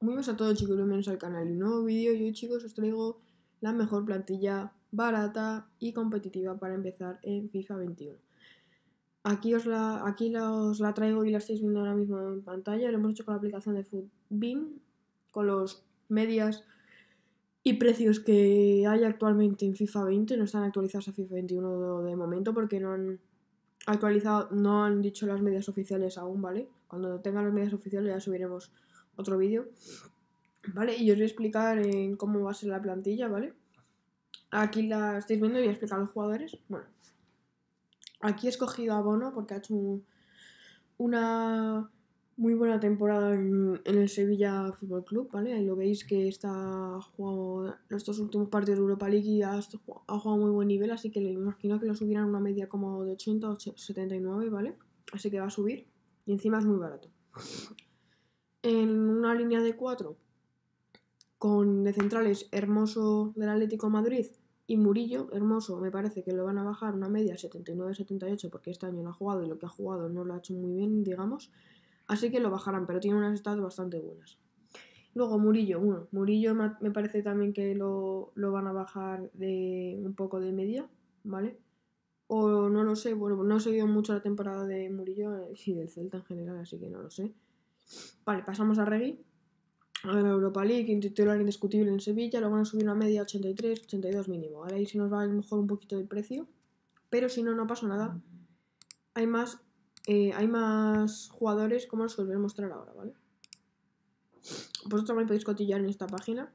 Muy buenas a todos chicos, bienvenidos al canal y un nuevo vídeo y hoy chicos os traigo la mejor plantilla barata y competitiva para empezar en FIFA 21. Aquí os la, aquí os la traigo y la estáis viendo ahora mismo en pantalla, lo hemos hecho con la aplicación de Foodbin, con los medias y precios que hay actualmente en FIFA 20, no están actualizados a FIFA 21 de momento porque no han actualizado, no han dicho las medias oficiales aún, ¿vale? Cuando tengan las medias oficiales ya subiremos otro vídeo, ¿vale? Y os voy a explicar en cómo va a ser la plantilla, ¿vale? Aquí la estáis viendo y voy a explicar a los jugadores. Bueno, aquí he escogido a Bono porque ha hecho una muy buena temporada en, el Sevilla Fútbol Club, ¿vale? y lo veis que está jugando estos últimos partidos de Europa League y ha, jugado a muy buen nivel, así que le imagino que lo subirán a una media como de 80 79, ¿vale? Así que va a subir y encima es muy barato en una línea de cuatro con de centrales Hermoso del Atlético Madrid y Murillo. Hermoso me parece que lo van a bajar una media 79-78 porque este año no ha jugado y lo que ha jugado no lo ha hecho muy bien, digamos. Así que lo bajarán, pero tiene unas estados bastante buenas. Luego Murillo, bueno, Murillo me parece también que lo, lo van a bajar de un poco de media, ¿vale? O no lo sé, bueno, no he seguido mucho la temporada de Murillo y eh, del Celta en general, así que no lo sé. Vale, pasamos a Regi, A Europa League, titular indiscutible en Sevilla, lo van a subir una media 83, 82 mínimo. ¿vale? Ahí se nos va a ir mejor un poquito el precio, pero si no, no pasa nada. Hay más, eh, hay más jugadores como los que os voy a mostrar ahora, ¿vale? Vosotros también podéis cotillar en esta página.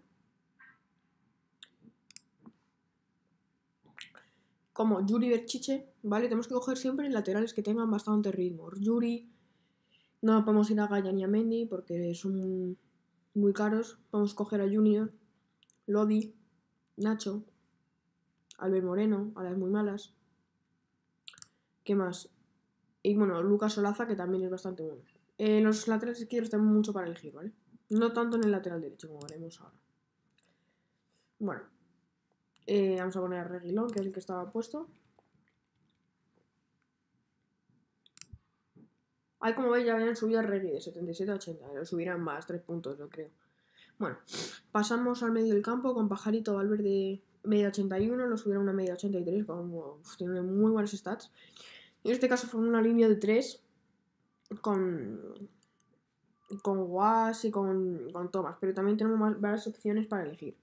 Como Yuri Berchiche, ¿vale? Tenemos que coger siempre laterales que tengan bastante ritmo. Yuri, no podemos ir a Gaia ni a Mendy porque son muy caros. Podemos coger a Junior, Lodi, Nacho, Albert Moreno, a las muy malas. ¿Qué más? Y bueno, Lucas Solaza que también es bastante bueno. En eh, los laterales izquierdos tenemos mucho para elegir, ¿vale? No tanto en el lateral derecho, como veremos ahora. Bueno, eh, vamos a poner a Reguilón, que es el que estaba puesto. Ahí como veis ya habían subido a Reggie, de 77 a 80, lo subirán más, 3 puntos lo creo. Bueno, pasamos al medio del campo con Pajarito Valverde media 81, lo subieron a media 83, como tiene muy buenos stats. en este caso fue una línea de 3 con con y con, con Thomas, pero también tenemos varias opciones para elegir.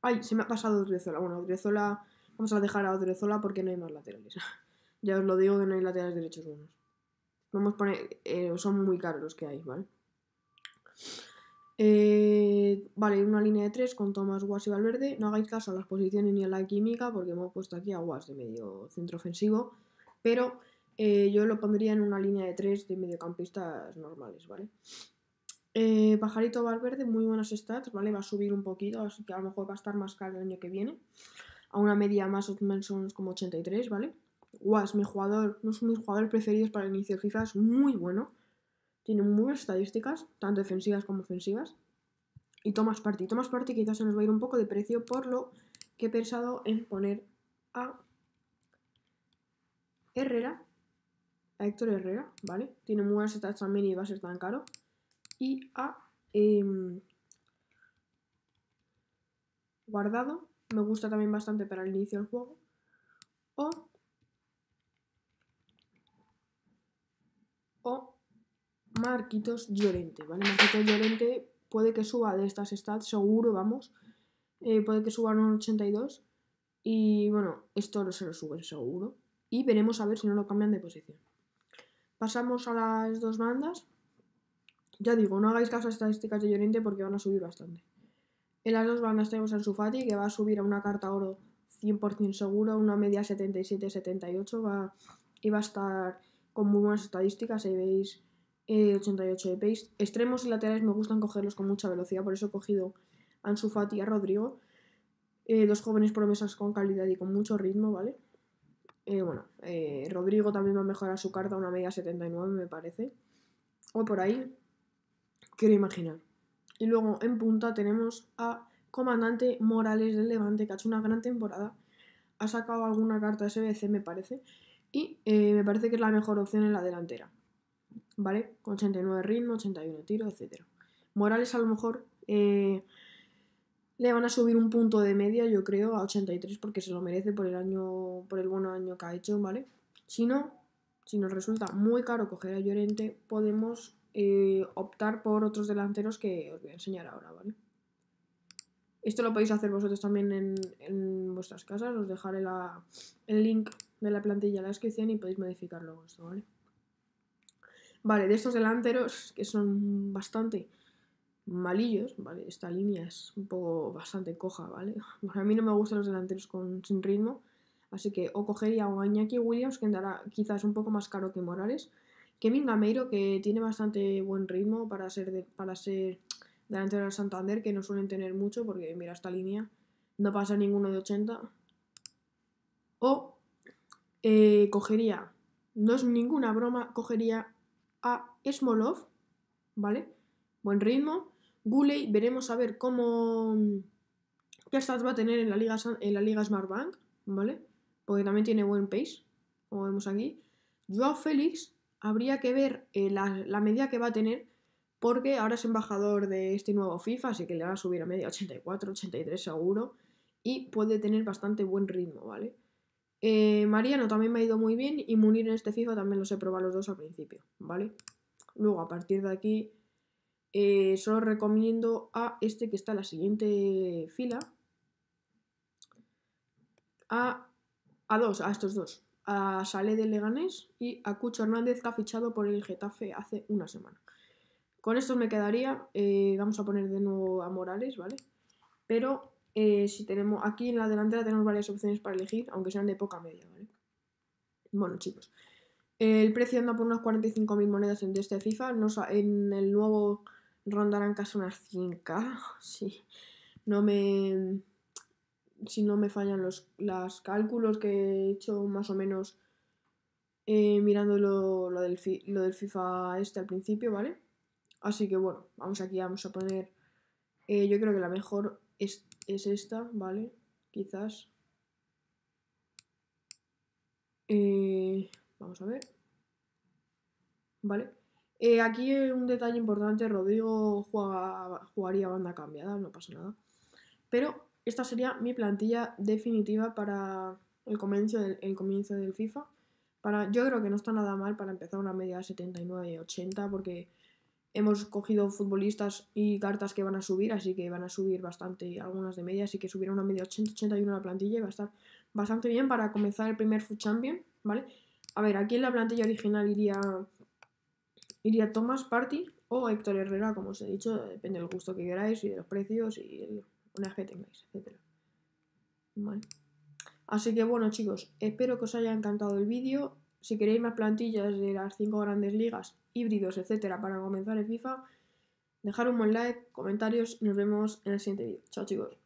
Ay, se me ha pasado Odriozola. Bueno, Odriozola, vamos a dejar a Odriozola porque no hay más laterales. ya os lo digo que no hay laterales derechos buenos. Vamos a poner, eh, son muy caros los que hay, ¿vale? Eh, vale, una línea de 3 con Thomas Guas y Valverde. No hagáis caso a las posiciones ni a la química porque hemos puesto aquí a Guas de medio centro ofensivo. Pero eh, yo lo pondría en una línea de tres de mediocampistas normales, ¿vale? Pajarito Valverde, muy buenas stats, ¿vale? Va a subir un poquito, así que a lo mejor va a estar más caro el año que viene. A una media más o menos como 83, ¿vale? Guas, mi jugador, no son mis jugadores preferidos para el inicio Quizás muy bueno. Tiene muy buenas estadísticas, tanto defensivas como ofensivas. Y Thomas Party. Thomas Party quizás se nos va a ir un poco de precio por lo que he pensado en poner a Herrera, a Héctor Herrera, ¿vale? Tiene muy buenas estadísticas también y va a ser tan caro. Y a em, Guardado, me gusta también bastante para el inicio del juego. O o Marquitos Llorente, ¿vale? Marquitos Llorente puede que suba de estas stats, seguro, vamos. Eh, puede que suba a un 82. Y bueno, esto no se lo suben seguro. Y veremos a ver si no lo cambian de posición. Pasamos a las dos bandas. Ya digo, no hagáis caso a estadísticas de Llorente porque van a subir bastante. En las dos bandas tenemos al Sufati, que va a subir a una carta oro 100% seguro. una media 77-78, y va a estar con muy buenas estadísticas, ahí veis 88 eh, de pace. Extremos y laterales me gustan cogerlos con mucha velocidad, por eso he cogido a Ansu y a Rodrigo, eh, dos jóvenes promesas con calidad y con mucho ritmo, ¿vale? Eh, bueno, Rodrigo también va a mejorar su carta a una media 79, me parece, o por ahí, quiero imaginar. Y luego en punta tenemos a Comandante Morales del Levante, que ha hecho una gran temporada. Ha sacado alguna carta SBC, me parece. Y eh, me parece que es la mejor opción en la delantera. ¿Vale? Con 89 ritmo, 81 tiro, etc. Morales a lo mejor eh, le van a subir un punto de media, yo creo, a 83 porque se lo merece por el año, por el buen año que ha hecho, ¿vale? Si no, si nos resulta muy caro coger a Llorente, podemos eh, optar por otros delanteros que os voy a enseñar ahora, ¿vale? Esto lo podéis hacer vosotros también en, vuestras casas, os dejaré el link de la plantilla en la descripción y podéis modificarlo esto, ¿vale? Vale, de estos delanteros, que son bastante malillos, ¿vale? Esta línea es un poco bastante coja, ¿vale? a mí no me gustan los delanteros sin ritmo, así que o cogería a Iñaki Williams, que andará quizás un poco más caro que Morales, Kevin Gameiro, que tiene bastante buen ritmo para ser, para ser delantero del Santander, que no suelen tener mucho, porque mira esta línea, no pasa ninguno de 80, o eh, cogería, no es ninguna broma, cogería a Smolov, ¿vale? Buen ritmo. Guley, veremos a ver cómo. Mm, qué stats va a tener en la Liga, en la Liga Smart Bank, ¿vale? Porque también tiene buen pace, como vemos aquí. Joao Félix, habría que ver eh, la, media medida que va a tener porque ahora es embajador de este nuevo FIFA, así que le va a subir a media 84, 83 seguro, y puede tener bastante buen ritmo, ¿vale? Eh, Mariano también me ha ido muy bien y Munir en este fijo también los he probado los dos al principio, ¿vale? Luego, a partir de aquí, eh, solo recomiendo a este que está en la siguiente fila. A, dos, a estos dos. A Salé de Leganés y a Cucho Hernández que ha fichado por el Getafe hace una semana. Con estos me quedaría. Eh, vamos a poner de nuevo a Morales, ¿vale? Pero eh, si tenemos aquí en la delantera tenemos varias opciones para elegir, aunque sean de poca media, ¿vale? Bueno, chicos, el precio anda por unas 45.000 monedas en este FIFA. No, en el nuevo rondarán casi unas 100k. No me. Si no me fallan los Los cálculos que he hecho, más o menos eh, mirando lo, del lo, del, FIFA este al principio, ¿vale? Así que bueno, vamos aquí, vamos a poner. Eh, yo creo que la mejor es es esta, ¿vale? Quizás. Eh, vamos a ver. ¿Vale? Eh, aquí un detalle importante, Rodrigo jugaría banda cambiada, no pasa nada. Pero esta sería mi plantilla definitiva para el comienzo del, comienzo del FIFA. Para, yo creo que no está nada mal para empezar una media de 79-80 porque hemos cogido futbolistas y cartas que van a subir, así que van a subir bastante, algunas de media, así que subieron una media 80-81 la plantilla y va a estar bastante bien para comenzar el primer Food Champion, ¿vale? A ver, aquí en la plantilla original iría, iría Thomas Party o Héctor Herrera, como os he dicho, depende del gusto que queráis y de los precios y el, unas que tengáis, etc. Vale. Así que bueno chicos, espero que os haya encantado el vídeo si queréis más plantillas de las cinco grandes ligas, híbridos, etcétera, para comenzar el FIFA, dejar un buen like, comentarios y nos vemos en el siguiente vídeo. Chao chicos.